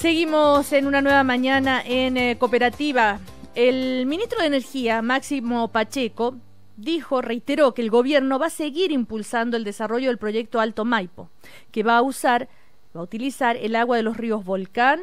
Seguimos en una nueva mañana en eh, cooperativa. El ministro de Energía, Máximo Pacheco, dijo, reiteró que el gobierno va a seguir impulsando el desarrollo del proyecto Alto Maipo, que va a usar, va a utilizar el agua de los ríos Volcán,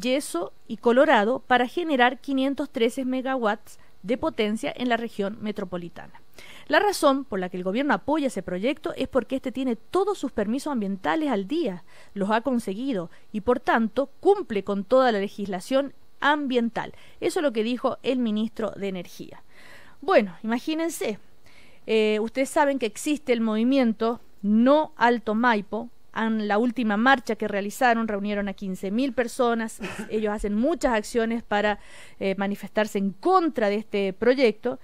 Yeso y Colorado para generar 513 megawatts de potencia en la región metropolitana. La razón por la que el gobierno apoya ese proyecto es porque este tiene todos sus permisos ambientales al día, los ha conseguido y por tanto cumple con toda la legislación ambiental. Eso es lo que dijo el ministro de Energía. Bueno, imagínense, eh, ustedes saben que existe el movimiento No Alto Maipo. En la última marcha que realizaron reunieron a 15.000 personas. Ellos hacen muchas acciones para eh, manifestarse en contra de este proyecto.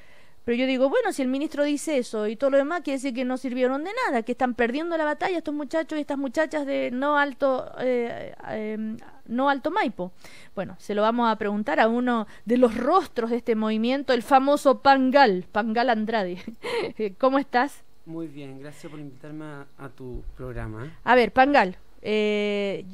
Pero yo digo, bueno, si el ministro dice eso y todo lo demás, quiere decir que no sirvieron de nada, que están perdiendo la batalla estos muchachos y estas muchachas de no alto, eh, em, no alto Maipo. Bueno, se lo vamos a preguntar a uno de los rostros de este movimiento, el famoso Pangal, Pangal Andrade. ¿Cómo estás? Muy bien, gracias por invitarme a, tu programa. A ver, Pangal, eh,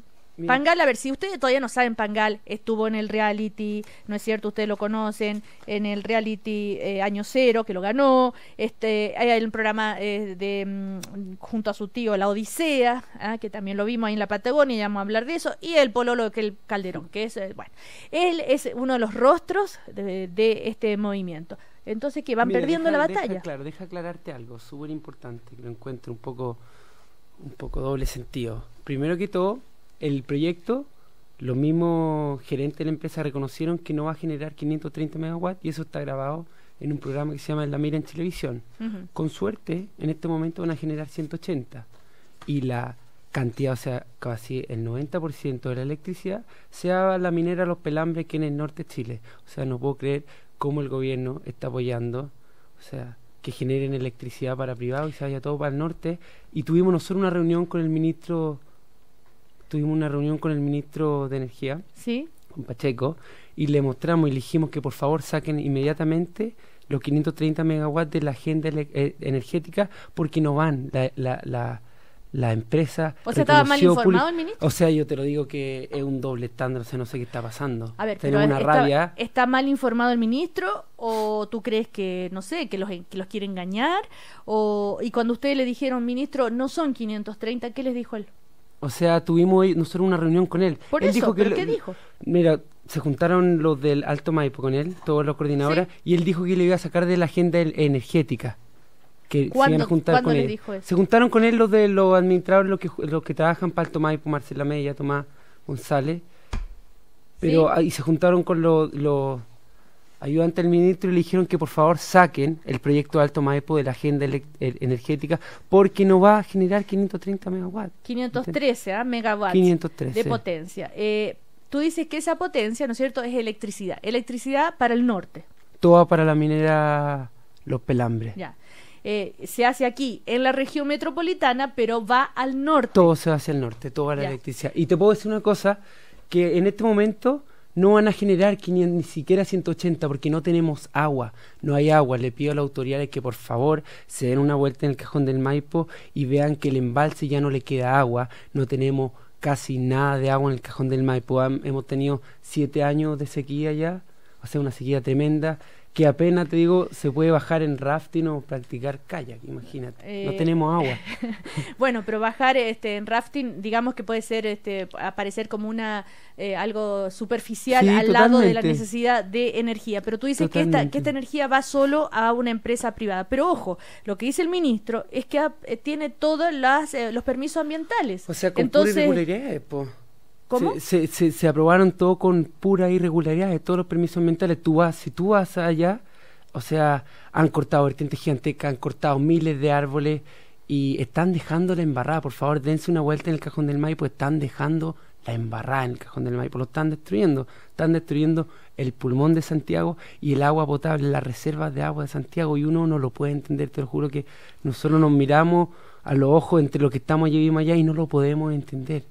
Pangal, a ver, si ustedes todavía no saben, Pangal estuvo en el reality, ¿no es cierto? Ustedes lo conocen, en el reality eh, Año Cero, que lo ganó, este, hay un programa eh, de mm, junto a su tío La Odisea, ah, que también lo vimos ahí en la Patagonia, y vamos a hablar de eso, y el pololo que el Calderón, que es, eh, bueno, él es uno de los rostros de, este movimiento. Entonces, que van perdiendo la batalla. claro, deja aclararte algo súper importante, que lo encuentro un poco, un poco doble sentido. Primero que todo, el proyecto, los mismos gerentes de la empresa reconocieron que no va a generar 530 megawatts y eso está grabado en un programa que se llama La Mira en Televisión. Con suerte, en este momento van a generar 180 y la cantidad, o sea, casi el 90% de la electricidad sea la minera Los Pelambres que en el norte de Chile. O sea, no puedo creer cómo el gobierno está apoyando, o sea, que generen electricidad para privado y se vaya todo para el norte. Y tuvimos nosotros una reunión con el ministro tuvimos una reunión con el ministro de Energía, ¿Sí? con Pacheco, y le mostramos y le dijimos que por favor saquen inmediatamente los 530 megawatts de la agenda eh, energética porque no van la, la, la, empresa. O sea, estaba mal informado el ministro. O sea, yo te lo digo que es un doble estándar, o sea, no sé qué está pasando. A ver, tenemos una rabia. ¿Está mal informado el ministro o tú crees que, no sé, que los, que los quiere engañar? O, y cuando ustedes le dijeron, ministro, no son 530, ¿qué les dijo él? O sea, tuvimos nosotros una reunión con él. Por él eso, dijo que qué dijo? Mira, se juntaron los del Alto Maipo con él, todos los coordinadores, y él dijo que le iba a sacar de la agenda energética. Que se iban a juntar con él. Dijo Se juntaron con él los de los administradores, los que, trabajan para Alto Maipo, Marcela Mella, Tomás González. Pero y se juntaron con los, los ayudante del ministro y le dijeron que por favor saquen el proyecto Alto Maepo de la agenda energética porque no va a generar 530 megawatts. 513 ¿eh? ¿ah? megawatts de potencia. Eh, tú dices que esa potencia, ¿no es cierto?, es electricidad. Electricidad para el norte. Toda para la minera Los Pelambres. Ya. Eh, se hace aquí, en la región metropolitana, pero va al norte. Todo se va hacia el norte, toda la electricidad. Y te puedo decir una cosa, que en este momento no van a generar ni, siquiera 180 porque no tenemos agua, no hay agua. Le pido a la autoridad que por favor se den una vuelta en el cajón del Maipo y vean que el embalse ya no le queda agua, no tenemos casi nada de agua en el cajón del Maipo. hemos tenido siete años de sequía ya, o sea, una sequía tremenda que apenas, te digo, se puede bajar en rafting o practicar kayak, imagínate. no eh, tenemos agua. bueno, pero bajar este, en rafting, digamos que puede ser, este, aparecer como una eh, algo superficial al lado de la necesidad de energía. Pero tú dices que esta, que esta energía va solo a una empresa privada. Pero ojo, lo que dice el ministro es que eh, tiene todos las, los permisos ambientales. O sea, con Entonces, se, aprobaron todo con pura irregularidad de eh, todos los permisos ambientales. Eh, tú si tú vas allá, o sea, han cortado vertientes gigantescas, han cortado miles de árboles y están dejando la embarrada. Por favor, dense una vuelta en el cajón del Maipo, están dejando la embarrada en el cajón del Maipo, lo están destruyendo. Están destruyendo el pulmón de Santiago y el agua potable, las reservas de agua de Santiago. Y uno no lo puede entender, te lo juro que nosotros nos miramos a los ojos entre lo que estamos allí y allá y no lo podemos entender.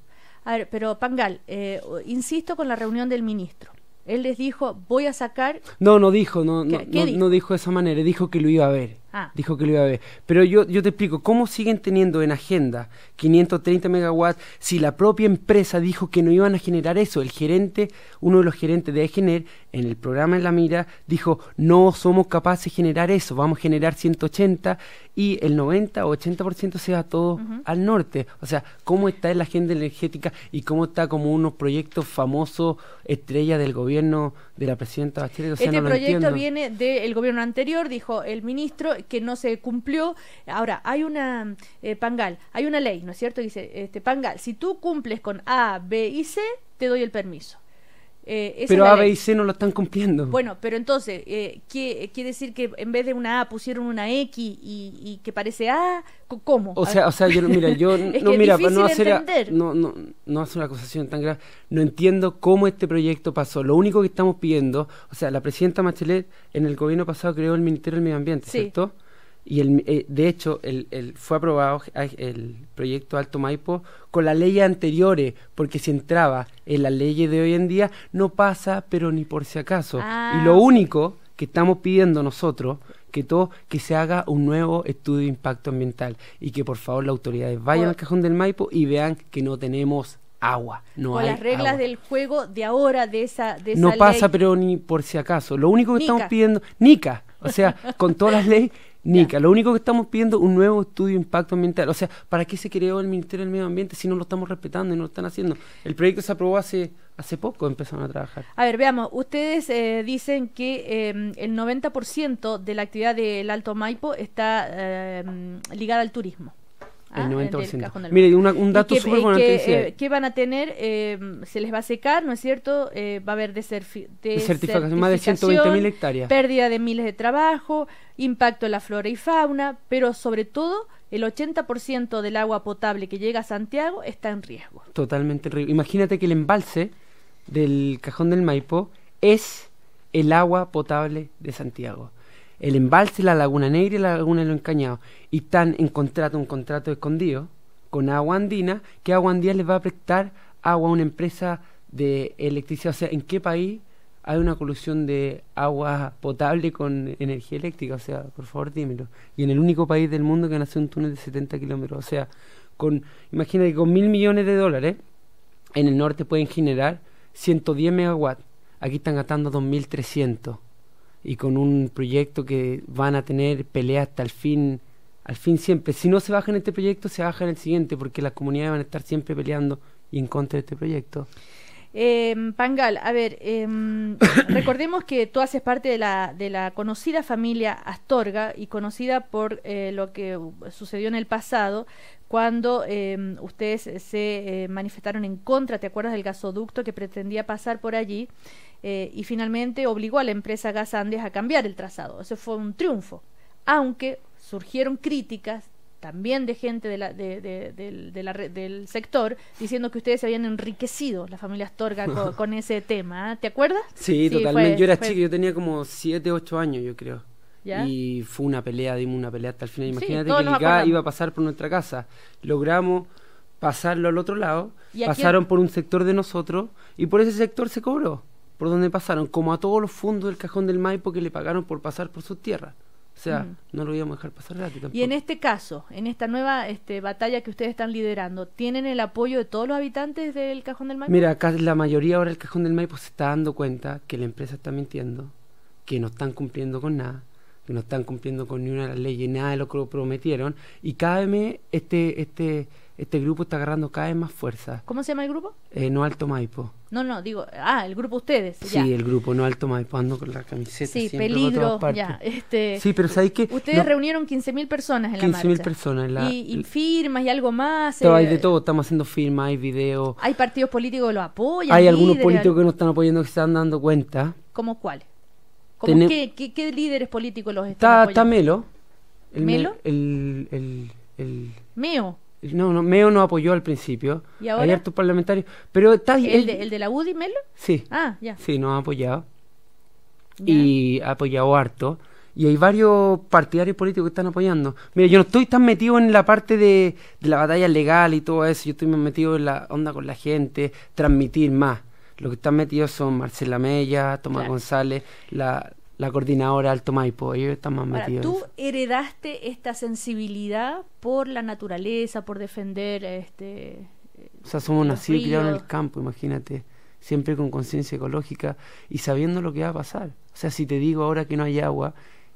A ver, pero Pangal, eh, insisto con la reunión del ministro. Él les dijo, voy a sacar... No, no dijo, no, no, no, dijo? no dijo de esa manera, dijo que lo iba a ver. Ah. Dijo que lo iba a ver. Pero yo, te explico, ¿cómo siguen teniendo en agenda 530 megawatts si la propia empresa dijo que no iban a generar eso? El gerente, uno de los gerentes de Egener, en el programa En la Mira, dijo, no somos capaces de generar eso, vamos a generar 180 y el 90 o 80% se va todo al norte. O sea, ¿cómo está en la agenda energética y cómo está como unos proyectos famosos, estrella del gobierno? de la presidenta Bachelet. este proyecto viene del gobierno anterior, dijo el ministro, que no se cumplió. Ahora, hay una, eh, Pangal, hay una ley, ¿no es cierto? Dice, este, Pangal, si tú cumples con A, B y C, te doy el permiso. Eh, pero A, B y C no lo están cumpliendo. Bueno, pero entonces, eh, ¿qué, ¿quiere decir que en vez de una A pusieron una X y, que parece A? ¿Cómo? O sea, o sea yo, mira, yo no, mira, no hacer, no, no, una acusación tan grave, no entiendo cómo este proyecto pasó. Lo único que estamos pidiendo, o sea, la presidenta Machelet en el gobierno pasado creó el Ministerio del Medio Ambiente, ¿cierto? Y eh, de hecho, el, fue aprobado el proyecto Alto Maipo con las leyes anteriores, porque si entraba en las leyes de hoy en día, no pasa, pero ni por si acaso. Y ah, lo único que estamos pidiendo nosotros, que todo, que se haga un nuevo estudio de impacto ambiental y que por favor las autoridades vayan al cajón del Maipo y vean que no tenemos agua. No con las reglas del juego de ahora, de esa, de esa No pasa, pero ni por si acaso. Lo único que estamos pidiendo, Nica, o sea, con todas las leyes Nica, lo único que estamos pidiendo es un nuevo estudio de impacto ambiental. O sea, ¿para qué se creó el Ministerio del Medio Ambiente si no lo estamos respetando y no lo están haciendo? El proyecto se aprobó hace, hace poco, empezaron a trabajar. A ver, veamos, ustedes eh, dicen que eh, el 90% de la actividad del Alto Maipo está eh, ligada al turismo el 90%. Ah, Mire, un dato súper que, eh, ¿Qué van a tener? Eh, se les va a secar, ¿no es cierto? Eh, va a haber desertificación, más de 120 hectáreas. Pérdida de miles de trabajo, impacto en la flora y fauna, pero sobre todo el 80% del agua potable que llega a Santiago está en riesgo. Totalmente en riesgo. Imagínate que el embalse del Cajón del Maipo es el agua potable de Santiago el embalse, la laguna negra y la laguna de los encañados. Y están en contrato, un contrato escondido con Agua Andina, que Agua Andina les va a prestar agua a una empresa de electricidad. O sea, ¿en qué país hay una colusión de agua potable con energía eléctrica? O sea, por favor dímelo. Y en el único país del mundo que nace un túnel de 70 kilómetros. O sea, con, que con mil millones de dólares en el norte pueden generar 110 megawatts. Aquí están gastando 2.300 y con un proyecto que van a tener pelea hasta el fin, al fin siempre. Si no se baja en este proyecto, se baja en el siguiente, porque las comunidades van a estar siempre peleando y en contra de este proyecto. Em, Pangal, a ver, em, recordemos que tú haces parte de la, conocida familia Astorga y conocida por eh, lo que sucedió en el pasado cuando em, ustedes eh, se eh, manifestaron en contra, ¿te acuerdas del gasoducto que pretendía pasar por allí? y finalmente obligó a la empresa Gas Andes a cambiar el trazado. Eso fue un triunfo, aunque surgieron críticas también de gente de la, del sector diciendo que ustedes se habían enriquecido, la familia Astorga, con, ese tema. ¿ah? ¿Te acuerdas? Sí, totalmente. yo era chico, yo tenía como 7, 8 años, yo creo. Y fue una pelea, dimos una pelea hasta el final. Imagínate que el gas iba a pasar por nuestra casa. Logramos pasarlo al otro lado, pasaron por un sector de nosotros y por ese sector se cobró, por donde pasaron, como a todos los fondos del cajón del Maipo que le pagaron por pasar por sus tierras. O sea, mm. no lo íbamos a dejar pasar rápido Y en este caso, en esta nueva este, batalla que ustedes están liderando, ¿tienen el apoyo de todos los habitantes del Cajón del Maipo? Mira, la mayoría ahora del Cajón del Maipo se está dando cuenta que la empresa está mintiendo, que no están cumpliendo con nada, que no están cumpliendo con ni una leyes, nada de lo que prometieron, y cábeme este, este este grupo está agarrando cada vez más fuerza. ¿Cómo se llama el grupo? Eh, no Alto Maipo. No, no, digo, ah, el grupo ustedes. Sí, el grupo No Alto Maipo, ando con la camiseta. Sí, peligro, ya. Este, sí, pero ¿sabéis que Ustedes reunieron 15.000 personas en la marcha. 15.000 personas. En la, y, firmas y algo más. hay de eh, todo, estamos haciendo firmas, hay videos. Hay partidos políticos que lo apoyan. Hay algunos políticos que no están apoyando, que se están dando cuenta. ¿Cómo cuáles? ¿Cómo qué, líderes políticos los están apoyando? Está Melo. ¿Melo? el, el, el, el Meo. No, no, Meo no apoyó al principio. ¿Y ahora? Hay parlamentarios. Pero está ¿El, de, ¿El, de, la UDI, Melo? Sí. Ah, ya. Sí, nos ha apoyado. Y ha apoyado harto. Y hay varios partidarios políticos que están apoyando. Mira, yo no estoy tan metido en la parte de, la batalla legal y todo eso. Yo estoy más metido en la onda con la gente, transmitir más. Lo que están metidos son Marcela Mella, Tomás González, la, la coordinadora Alto Maipo, ellos están más Ahora, Tú heredaste esta sensibilidad por la naturaleza, por defender este. O sea, somos nacidos y criados en el campo, imagínate, siempre con conciencia ecológica y sabiendo lo que va a pasar. O sea, si te digo ahora que no hay agua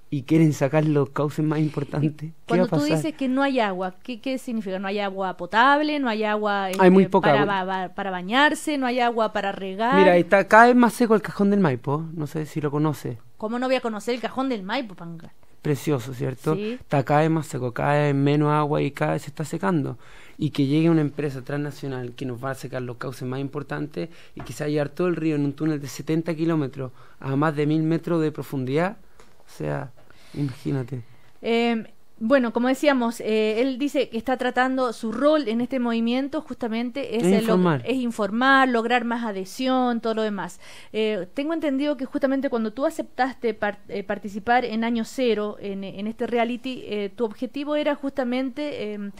y quieren sacar los cauces más importantes. Cuando tú dices que no hay agua, ¿qué, significa? ¿No hay agua potable? ¿No hay agua este, para, bañarse? ¿No hay agua para regar? Mira, está cada vez más seco el cajón del Maipo, no sé si lo conoces ¿Cómo no voy a conocer el cajón del Maipo, panga? Precioso, ¿cierto? Sí. Está cada vez más seco, cada vez menos agua y cada vez se está secando. Y que llegue una empresa transnacional que nos va a secar los cauces más importantes y que se llevar todo el río en un túnel de 70 kilómetros a más de mil metros de profundidad. O sea, imagínate. Em, bueno, como decíamos, eh, él dice que está tratando su rol en este movimiento justamente es, informar. es informar. lograr más adhesión, todo lo demás. Eh, tengo entendido que justamente cuando tú aceptaste eh, participar en Año Cero, en, este reality, tu objetivo era justamente em,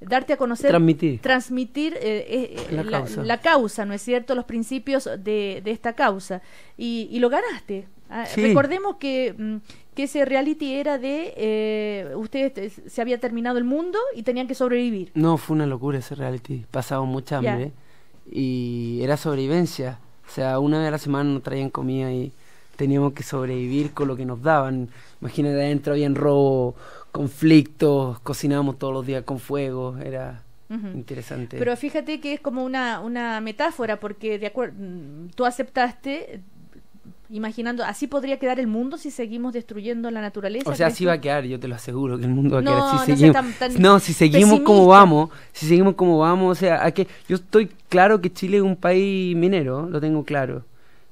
darte a conocer, transmitir, la, causa. ¿no es cierto? Los principios de, esta causa. Y, y lo ganaste. Ah, recordemos que, mm, ese reality era de eh, ustedes se había terminado el mundo y tenían que sobrevivir. No, fue una locura ese reality. Pasaba mucha hambre y era sobrevivencia. O sea, una vez a la semana nos traían comida y teníamos que sobrevivir con lo que nos daban. Imagínate, adentro había robo, conflictos, cocinábamos todos los días con fuego, era interesante. Pero fíjate que es como una, una metáfora, porque de acuerdo, mm, tú aceptaste imaginando, así podría quedar el mundo si seguimos destruyendo la naturaleza. O sea, así va a quedar, yo te lo aseguro, que el mundo va a no, quedar. Si no, si seguimos como vamos, si seguimos como vamos, o sea, que yo estoy claro que Chile es un país minero, lo tengo claro,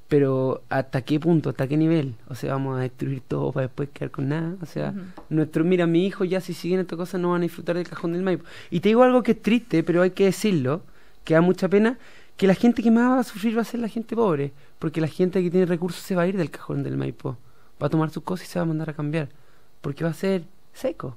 pero ¿hasta qué punto, hasta qué nivel? O sea, vamos a destruir todo para después quedar con nada, o sea, nuestro, mira, mi hijo ya si siguen estas cosas no van a disfrutar del cajón del Maipo. Y te digo algo que es triste, pero hay que decirlo, que da mucha pena, que la gente que más va a sufrir va a ser la gente pobre, porque la gente que tiene recursos se va a ir del cajón del Maipo, va a tomar sus cosas y se va a mandar a cambiar, porque va a ser seco,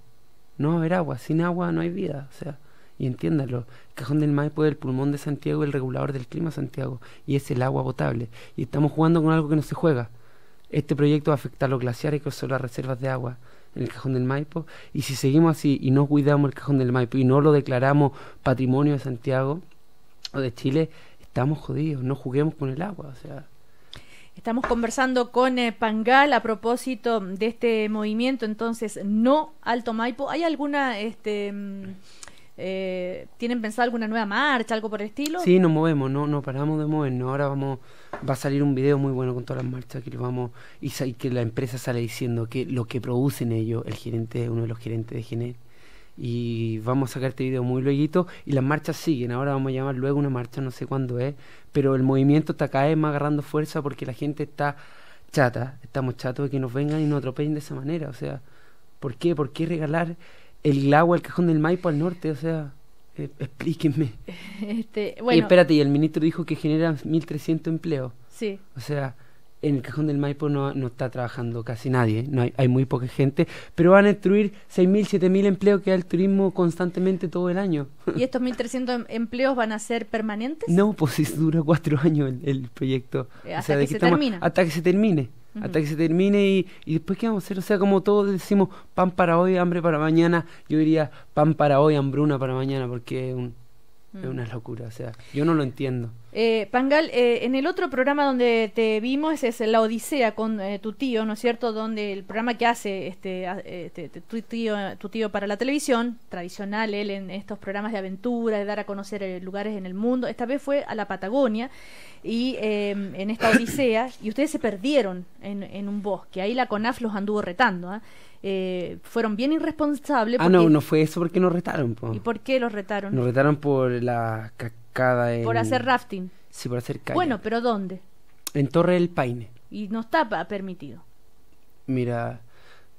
no va a haber agua, sin agua no hay vida, o sea, y entiéndalo, el cajón del Maipo es el pulmón de Santiago, el regulador del clima de Santiago, y es el agua potable, y estamos jugando con algo que no se juega. Este proyecto va a afectar los glaciares que son las reservas de agua en el cajón del Maipo, y si seguimos así y no cuidamos el cajón del Maipo y no lo declaramos patrimonio de Santiago o de Chile, estamos jodidos, no juguemos con el agua, o sea. Estamos conversando con eh, Pangal a propósito de este movimiento, entonces, no Alto Maipo. ¿Hay alguna, este, mm, eh, tienen pensado alguna nueva marcha, algo por el estilo? Sí, nos movemos, no, no paramos de movernos. Ahora vamos, va a salir un video muy bueno con todas las marchas que vamos y, que la empresa sale diciendo que lo que producen ellos, el gerente, uno de los gerentes de Gene y vamos a sacar este video muy luego y las marchas siguen, ahora vamos a llamar luego una marcha, no sé cuándo es, pero el movimiento está cada vez más agarrando fuerza porque la gente está chata, estamos chatos de que nos vengan y nos atropellen de esa manera, o sea, ¿por qué? ¿Por qué regalar el agua, el cajón del Maipo al norte? O sea, eh, explíquenme. Este, Y espérate, y el ministro dijo que generan 1.300 empleos. Sí. O sea en el cajón del Maipo no, está trabajando casi nadie, ¿eh? no hay, muy poca gente, pero van a destruir 6.000, 7.000 empleos que da el turismo constantemente todo el año. ¿Y estos 1.300 em, empleos van a ser permanentes? No, pues dura cuatro años el, proyecto. Eh, hasta que, se Hasta que se termine. Hasta que se termine y, después qué vamos a hacer. O sea, como todos decimos, pan para hoy, hambre para mañana, yo diría pan para hoy, hambruna para mañana, porque es, es mm. una locura. O sea, yo no lo entiendo. Eh, Pangal, eh, en el otro programa donde te vimos es La Odisea con eh, tu tío, ¿no es cierto? Donde el programa que hace este, este tu, tío, para la televisión, tradicional él en estos programas de aventura, de dar a conocer lugares en el mundo, esta vez fue a la Patagonia y em, en esta Odisea, y ustedes se perdieron en, un bosque, ahí la CONAF los anduvo retando. ¿ah? fueron bien irresponsables. Ah, no, no fue eso porque nos retaron. ¿Y por qué los retaron? Nos retaron por la por hacer rafting. Sí, por hacer kayak. Bueno, pero ¿dónde? En Torre del Paine. Y no está permitido. Mira,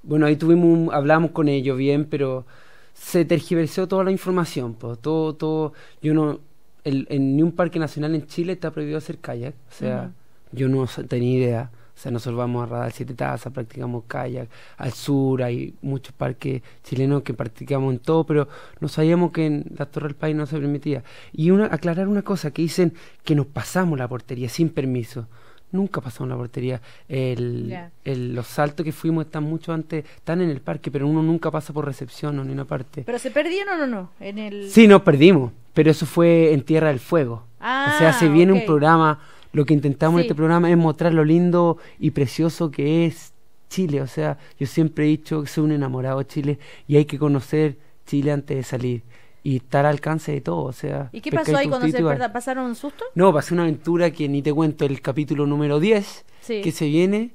bueno, ahí tuvimos, hablamos con ellos bien, pero se tergiversó toda la información, pues, todo, todo, yo no, en ni un parque nacional en Chile está prohibido hacer kayak, o sea, yo no tenía idea. O sea, nosotros vamos a Radal Siete Tazas, practicamos kayak, al sur, hay muchos parques chilenos que practicamos en todo, pero no sabíamos que en la Torre del País no se permitía. Y una, aclarar una cosa, que dicen que nos pasamos la portería sin permiso. Nunca pasamos la portería. El, los saltos que fuimos están mucho antes, están en el parque, pero uno nunca pasa por recepción o ni una parte. ¿Pero se perdieron o no? En el... Sí, nos perdimos, pero eso fue en Tierra del Fuego. o sea, se ah, viene un programa lo que intentamos en este programa es mostrar lo lindo y precioso que es Chile. O sea, yo siempre he dicho que soy un enamorado de Chile y hay que conocer Chile antes de salir y estar al alcance de todo, o sea... ¿Y qué pasó ahí cuando se perda, pasaron un susto? No, pasé una aventura que ni te cuento, el capítulo número 10 que se viene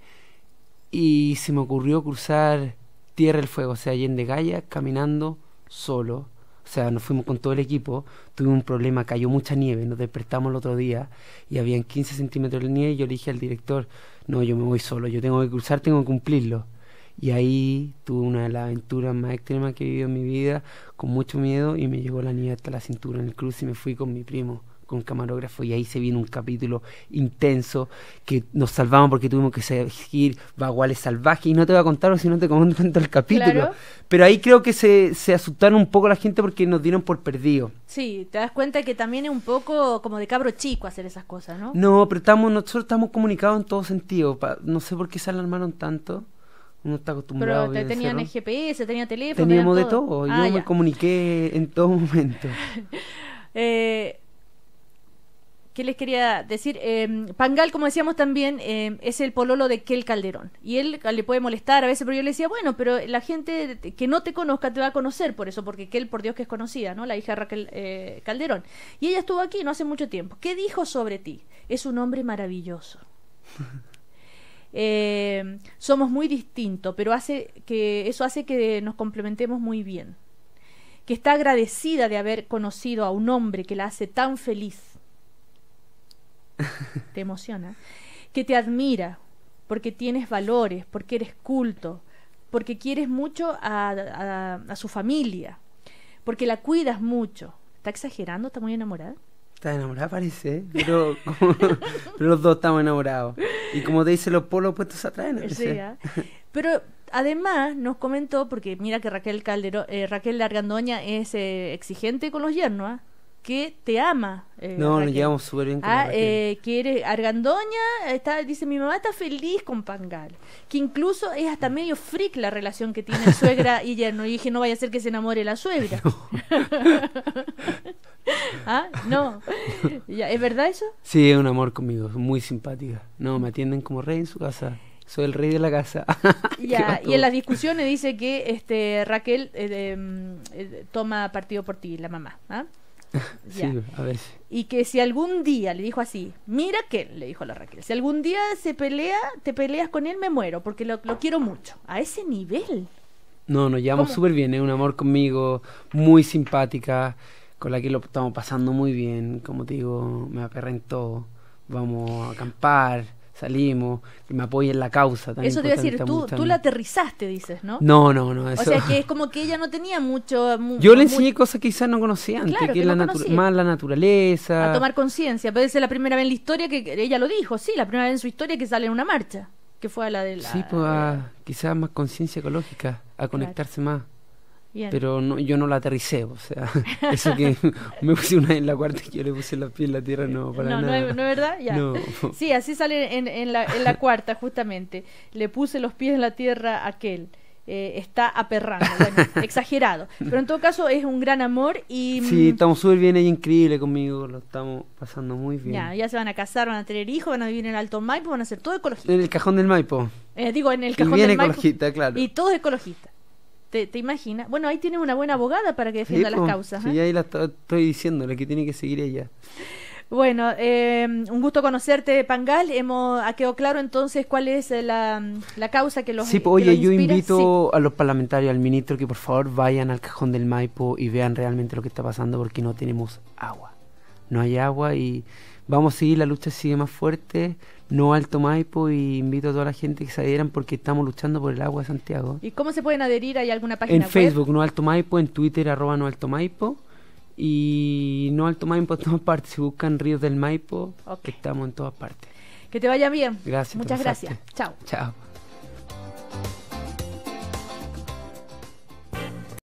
y se me ocurrió cruzar Tierra del Fuego, o sea, De Gaya, caminando solo o sea, nos fuimos con todo el equipo, tuve un problema, cayó mucha nieve, nos despertamos el otro día y habían 15 centímetros de nieve y yo le dije al director, no, yo me voy solo, yo tengo que cruzar, tengo que cumplirlo. Y ahí tuve una de las aventuras más extremas que he vivido en mi vida, con mucho miedo, y me llegó la nieve hasta la cintura en el cruce y me fui con mi primo con camarógrafo y ahí se viene un capítulo intenso que nos salvamos porque tuvimos que seguir vaguales salvajes y no te voy a contar si no te cuento el capítulo. Pero ahí creo que se, asustaron un poco la gente porque nos dieron por perdido. Sí, te das cuenta que también es un poco como de cabro chico hacer esas cosas, ¿no? No, pero estamos, nosotros estamos comunicados en todo sentido. no sé por qué se alarmaron tanto. Uno está acostumbrado Pero te tenían GPS, tenía teléfono. Teníamos de todo. Ah, yo me comuniqué en todo momento. eh, ¿Qué les quería decir? Em, Pangal, como decíamos también, em, es el pololo de Kel Calderón. Y él le puede molestar a veces, pero yo le decía, bueno, pero la gente que no te conozca te va a conocer por eso, porque Kel, por Dios, que es conocida, ¿no? La hija de Raquel eh, Calderón. Y ella estuvo aquí no hace mucho tiempo. ¿Qué dijo sobre ti? Es un hombre maravilloso. Em, somos muy distintos, pero hace que eso hace que nos complementemos muy bien. Que está agradecida de haber conocido a un hombre que la hace tan feliz te emociona, que te admira porque tienes valores, porque eres culto, porque quieres mucho a, a, su familia, porque la cuidas mucho. ¿Está exagerando? ¿Está muy enamorada? Está enamorada parece, pero, los dos estamos enamorados. Y como te dice, los polos puestos atraen. Sí, ¿ah? pero además nos comentó, porque mira que Raquel Caldero, eh, Raquel Largandoña es eh, exigente con los yernos, ¿ah? que te ama. Eh, no, nos llevamos súper bien con ah, eh, quiere Argandoña, está, dice, mi mamá está feliz con Pangal, que incluso es hasta mm. medio freak la relación que tiene suegra y yerno. Y dije, no vaya a ser que se enamore la suegra. ¿Ah? No. ¿Es verdad eso? Sí, es un amor conmigo, muy simpática. No, me atienden como rey en su casa soy el rey de la casa. y en las discusiones dice que este Raquel eh, mm, eh, toma partido por ti, la mamá. ¿ah? Sí, a veces. Y que si algún día, le dijo así, mira que, le dijo la Raquel, si algún día se pelea, te peleas con él, me muero, porque lo, quiero mucho. A ese nivel. No, nos llevamos súper bien, es ¿eh? un amor conmigo, muy simpática, con la que lo estamos pasando muy bien. Como te digo, me aperra Vamos a acampar salimos, que me apoyen la causa. también eso te iba a decir, tú, tú, la aterrizaste, dices, ¿no? No, no, no. Eso... O sea, que es como que ella no tenía mucho... Yo le enseñé cosas que quizás no conocía antes, que, la más la naturaleza. A tomar conciencia, Puede ser la primera vez en la historia que ella lo dijo, sí, la primera vez en su historia que sale en una marcha, que fue a la de la... Sí, pues a, quizás más conciencia ecológica, a conectarse más. Pero yo no la aterricé, o sea, eso que me puse una en la cuarta y yo le puse los pies en la tierra, no, para no, nada. No, no es verdad, ya. Sí, así sale en, la, cuarta, justamente. Le puse los pies en la tierra a aquel. Eh, está aperrando, bueno, exagerado. Pero en todo caso es un gran amor y... Mm, sí, estamos súper bien, ella increíble conmigo, lo estamos pasando muy bien. Ya, ya se van a casar, van a tener hijos, van a vivir en el Alto Maipo, van a ser todo ecologista. En el cajón del Maipo. Eh, digo, en el cajón del ecologista, claro. Y todo ecologista. ¿Te, imaginas? Bueno, ahí tiene una buena abogada para que defienda las causas. Sí, ¿eh? ahí la estoy diciendo, la que tiene que seguir ella. Bueno, em, un gusto conocerte, Pangal. Hemos, ha quedado claro entonces cuál es eh, la, causa que los. Sí, oye, yo invito a los parlamentarios, al ministro, que por favor vayan al cajón del Maipo y vean realmente lo que está pasando porque no tenemos agua. No hay agua y vamos a seguir, la lucha sigue más fuerte, no alto Maipo y invito a toda la gente que se adhieran porque estamos luchando por el agua de Santiago. ¿Y cómo se pueden adherir? ¿Hay alguna página? En Facebook, no alto Maipo, en Twitter, arroba no alto Maipo. Y no alto Maipo en todas partes, si buscan Ríos del Maipo, que estamos en todas partes. Que te vaya bien. Gracias. Muchas gracias. Chao. Chao.